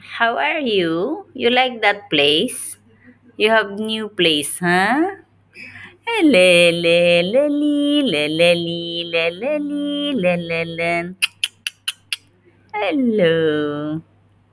How are you? You like that place? You have new place, huh? Eh, le le le li le le li le le li le le Hello.